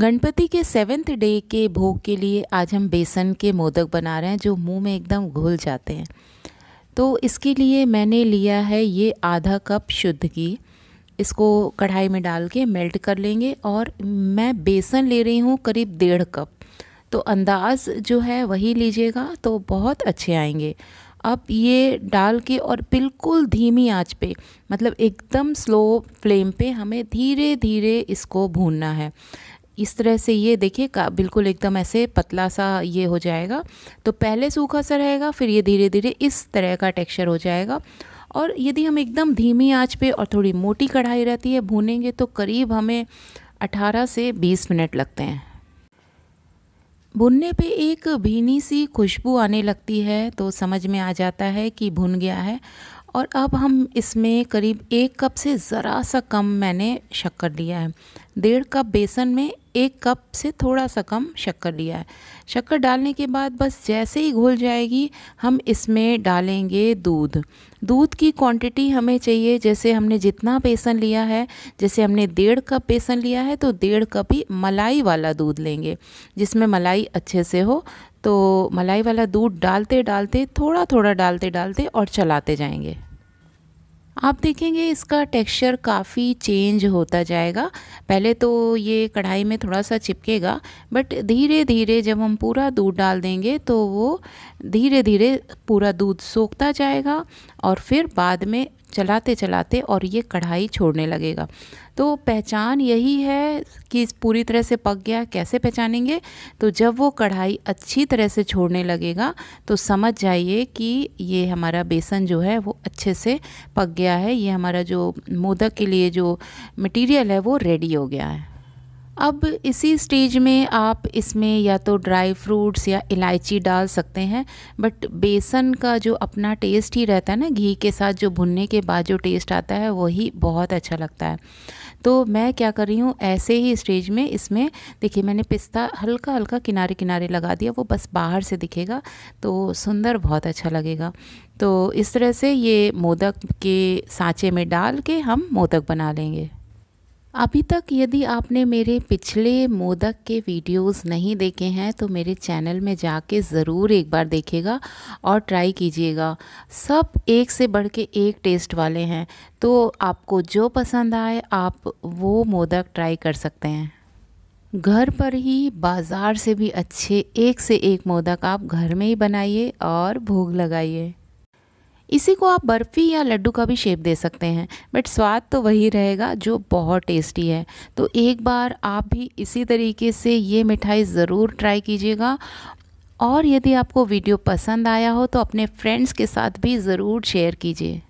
गणपति के seventh day के भोग के लिए आज हम बेसन के मोदक बना रहे हैं जो मुंह में एकदम घुल जाते हैं तो इसके लिए मैंने लिया है ये आधा कप शुद्ध घी इसको कढ़ाई में डाल के मेल्ट कर लेंगे और मैं बेसन ले रही हूँ करीब डेढ़ कप तो अंदाज़ जो है वही लीजिएगा तो बहुत अच्छे आएंगे अब ये डाल के और बिल्कुल धीमी आंच पे मतलब एकदम स्लो फ्लेम पे हमें धीरे धीरे इसको भूनना है इस तरह से ये देखिए का बिल्कुल एकदम ऐसे पतला सा ये हो जाएगा तो पहले सूखा सा रहेगा फिर ये धीरे धीरे इस तरह का टेक्सचर हो जाएगा और यदि हम एकदम धीमी आंच पे और थोड़ी मोटी कढ़ाई रहती है भूनेंगे तो करीब हमें 18 से 20 मिनट लगते हैं भुनने पे एक भीनी सी खुशबू आने लगती है तो समझ में आ जाता है कि भुन गया है और अब हम इसमें करीब एक कप से ज़रा सा कम मैंने शक्कर लिया है डेढ़ कप बेसन में एक कप से थोड़ा सा कम शक्कर लिया है शक्कर डालने के बाद बस जैसे ही घुल जाएगी हम इसमें डालेंगे दूध दूध की क्वांटिटी हमें चाहिए जैसे हमने जितना बेसन लिया है जैसे हमने डेढ़ कप बेसन लिया है तो डेढ़ कप ही मलाई वाला दूध लेंगे जिसमें मलाई अच्छे से हो तो मलाई वाला दूध डालते डालते थोड़ा थोड़ा डालते डालते और चलाते जाएंगे आप देखेंगे इसका टेक्सचर काफ़ी चेंज होता जाएगा पहले तो ये कढ़ाई में थोड़ा सा चिपकेगा बट धीरे धीरे जब हम पूरा दूध डाल देंगे तो वो धीरे धीरे पूरा दूध सोखता जाएगा और फिर बाद में चलाते चलाते और ये कढ़ाई छोड़ने लगेगा तो पहचान यही है कि इस पूरी तरह से पक गया कैसे पहचानेंगे तो जब वो कढ़ाई अच्छी तरह से छोड़ने लगेगा तो समझ जाइए कि ये हमारा बेसन जो है वो अच्छे से पक गया है ये हमारा जो मोदक के लिए जो मटेरियल है वो रेडी हो गया है अब इसी स्टेज में आप इसमें या तो ड्राई फ्रूट्स या इलायची डाल सकते हैं बट बेसन का जो अपना टेस्ट ही रहता है ना घी के साथ जो भुनने के बाद जो टेस्ट आता है वही बहुत अच्छा लगता है तो मैं क्या कर रही हूँ ऐसे ही स्टेज में इसमें देखिए मैंने पिस्ता हल्का हल्का किनारे किनारे लगा दिया वो बस बाहर से दिखेगा तो सुंदर बहुत अच्छा लगेगा तो इस तरह से ये मोदक के सांचे में डाल के हम मोदक बना लेंगे अभी तक यदि आपने मेरे पिछले मोदक के वीडियोस नहीं देखे हैं तो मेरे चैनल में जाके ज़रूर एक बार देखेगा और ट्राई कीजिएगा सब एक से बढ़ के एक टेस्ट वाले हैं तो आपको जो पसंद आए आप वो मोदक ट्राई कर सकते हैं घर पर ही बाज़ार से भी अच्छे एक से एक मोदक आप घर में ही बनाइए और भोग लगाइए इसी को आप बर्फ़ी या लड्डू का भी शेप दे सकते हैं बट स्वाद तो वही रहेगा जो बहुत टेस्टी है तो एक बार आप भी इसी तरीके से ये मिठाई ज़रूर ट्राई कीजिएगा और यदि आपको वीडियो पसंद आया हो तो अपने फ्रेंड्स के साथ भी ज़रूर शेयर कीजिए